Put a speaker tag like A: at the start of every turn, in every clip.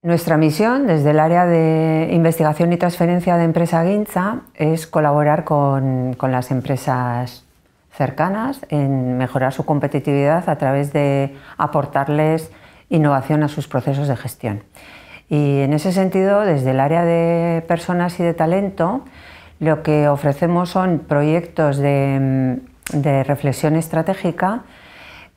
A: Nuestra misión desde el área de investigación y transferencia de empresa Guinza es colaborar con, las empresas cercanas en mejorar su competitividad a través de aportarles innovación a sus procesos de gestión. Y en ese sentido, desde el área de personas y de talento, lo que ofrecemos son proyectos de reflexión estratégica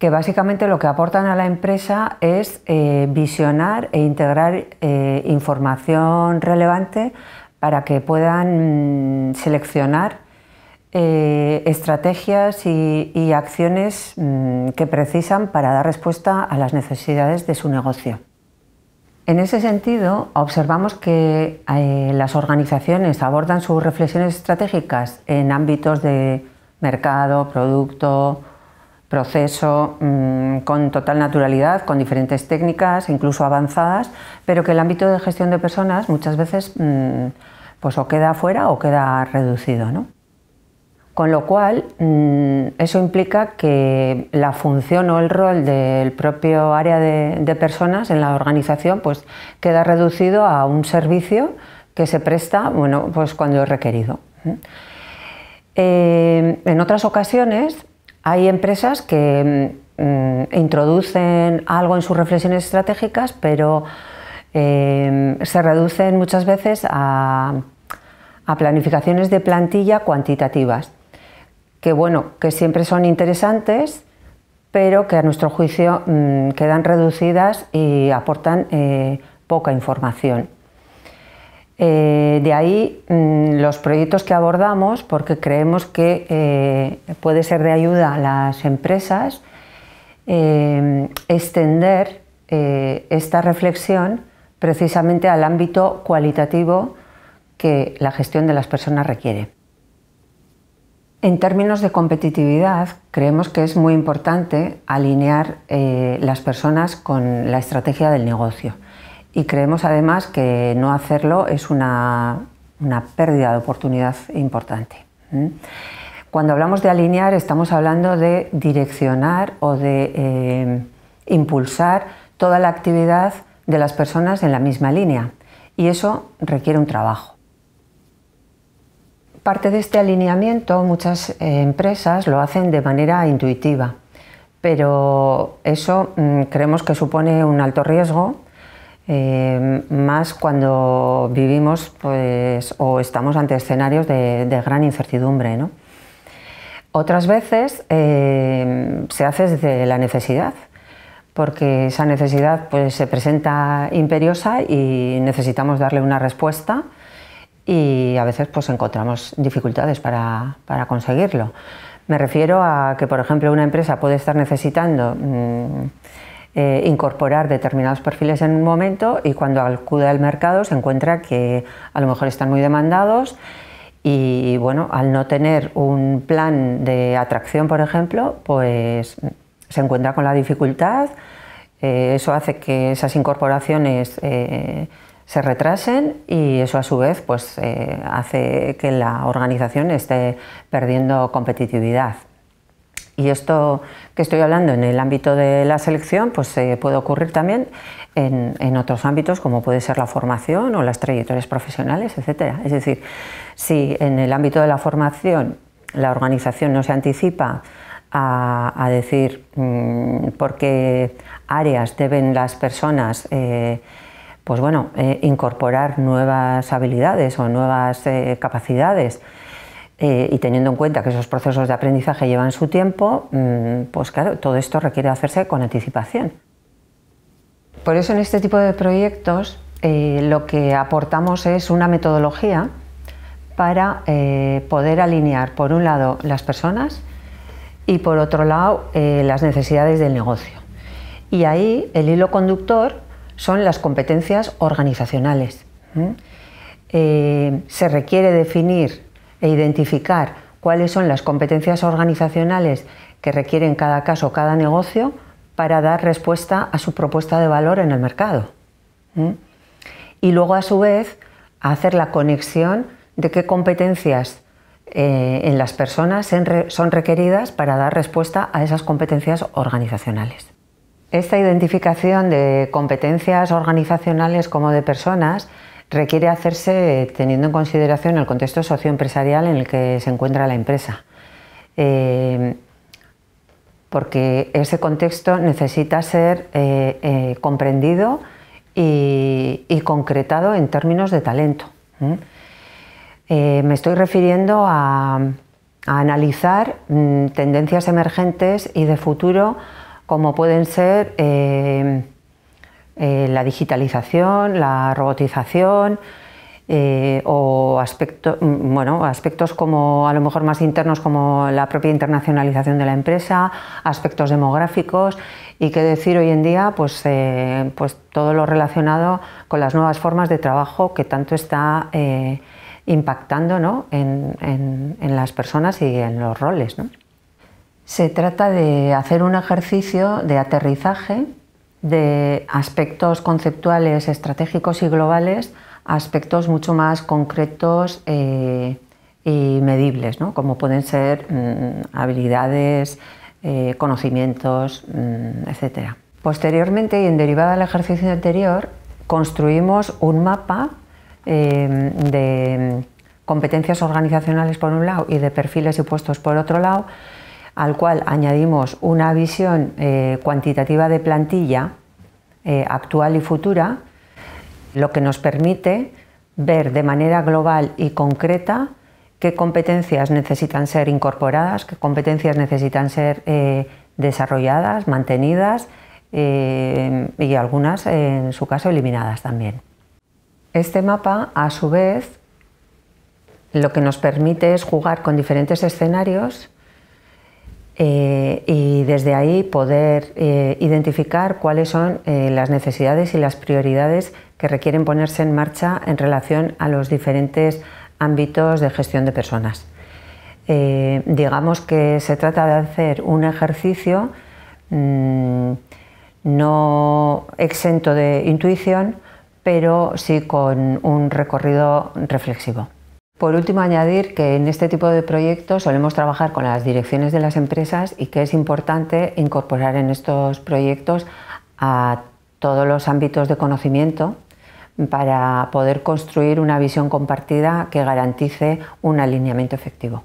A: que básicamente lo que aportan a la empresa es eh, visionar e integrar eh, información relevante para que puedan mm, seleccionar eh, estrategias y, acciones mm, que precisan para dar respuesta a las necesidades de su negocio. En ese sentido, observamos que las organizaciones abordan sus reflexiones estratégicas en ámbitos de mercado, producto, proceso mm, con total naturalidad, con diferentes técnicas, incluso avanzadas, pero que el ámbito de gestión de personas muchas veces mm, pues o queda fuera o queda reducido. Con lo cual, mm, eso implica que la función o el rol del propio área de, personas en la organización pues, queda reducido a un servicio que se presta bueno, pues cuando es requerido. Eh, en otras ocasiones, hay empresas que mm, mm, introducen algo en sus reflexiones estratégicas, pero em, se reducen muchas veces a, planificaciones de plantilla cuantitativas, que bueno, que siempre son interesantes, pero que a nuestro juicio mm, quedan reducidas y aportan eh, poca información. Eh, de ahí mm, los proyectos que abordamos, porque creemos que eh, puede ser de ayuda a las empresas eh, extender esta reflexión precisamente al ámbito cualitativo que la gestión de las personas requiere. En términos de competitividad, creemos que es muy importante alinear las personas con la estrategia del negocio. Y creemos además que no hacerlo es una, pérdida de oportunidad importante. Cuando hablamos de alinear estamos hablando de direccionar o de eh, impulsar toda la actividad de las personas en la misma línea y eso requiere un trabajo. Parte de este alineamiento muchas eh, empresas lo hacen de manera intuitiva, pero eso mm, creemos que supone un alto riesgo eh, más cuando vivimos pues, o estamos ante escenarios de, gran incertidumbre. Otras veces eh, se hace desde la necesidad, porque esa necesidad pues, se presenta imperiosa y necesitamos darle una respuesta y a veces pues, encontramos dificultades para, conseguirlo. Me refiero a que, por ejemplo, una empresa puede estar necesitando... Mm, eh, incorporar determinados perfiles en un momento y cuando acude al mercado se encuentra que a lo mejor están muy demandados y bueno, al no tener un plan de atracción, por ejemplo, pues se encuentra con la dificultad, eh, eso hace que esas incorporaciones eh, se retrasen y eso a su vez pues, hace que la organización esté perdiendo competitividad. Y esto que estoy hablando en el ámbito de la selección, pues se eh, puede ocurrir también en, otros ámbitos, como puede ser la formación o las trayectorias profesionales, etcétera. Es decir, si en el ámbito de la formación la organización no se anticipa a, decir mm, por qué áreas deben las personas eh, pues bueno, eh, incorporar nuevas habilidades o nuevas capacidades eh, y teniendo en cuenta que esos procesos de aprendizaje llevan su tiempo, mm, pues claro, todo esto requiere hacerse con anticipación. Por eso en este tipo de proyectos eh, lo que aportamos es una metodología para eh, poder alinear, por un lado, las personas y, por otro lado, las necesidades del negocio. Y ahí el hilo conductor son las competencias organizacionales. se requiere definir e identificar cuáles son las competencias organizacionales que requieren cada caso, cada negocio, para dar respuesta a su propuesta de valor en el mercado. Y luego, a su vez, hacer la conexión de qué competencias eh, en las personas son requeridas para dar respuesta a esas competencias organizacionales. Esta identificación de competencias organizacionales como de personas requiere hacerse teniendo en consideración el contexto socioempresarial en el que se encuentra la empresa. Eh, porque ese contexto necesita ser eh, eh, comprendido y, concretado en términos de talento. me estoy refiriendo a, analizar mm, tendencias emergentes y de futuro como pueden ser eh, la digitalización, la robotización eh, o mm, aspectos como a lo mejor más internos como la propia internacionalización de la empresa, aspectos demográficos y qué decir hoy en día, pues, eh, pues todo lo relacionado con las nuevas formas de trabajo que tanto está impactando ¿no? en, las personas y en los roles. Se trata de hacer un ejercicio de aterrizaje de aspectos conceptuales, estratégicos y globales a aspectos mucho más concretos eh, y medibles, como pueden ser mm, habilidades, eh, conocimientos, mm, etc. Posteriormente, y en derivada del ejercicio anterior, construimos un mapa eh, de competencias organizacionales por un lado y de perfiles y puestos por otro lado, al cual añadimos una visión eh, cuantitativa de plantilla eh, actual y futura, lo que nos permite ver de manera global y concreta qué competencias necesitan ser incorporadas, qué competencias necesitan ser eh, desarrolladas, mantenidas y algunas, en su caso, eliminadas también. Este mapa, a su vez, lo que nos permite es jugar con diferentes escenarios eh, y desde ahí poder eh, identificar cuáles son eh, las necesidades y las prioridades que requieren ponerse en marcha en relación a los diferentes ámbitos de gestión de personas. digamos que se trata de hacer un ejercicio mm, no exento de intuición, pero sí con un recorrido reflexivo. Por último, añadir que en este tipo de proyectos solemos trabajar con las direcciones de las empresas y que es importante incorporar en estos proyectos a todos los ámbitos de conocimiento para poder construir una visión compartida que garantice un alineamiento efectivo.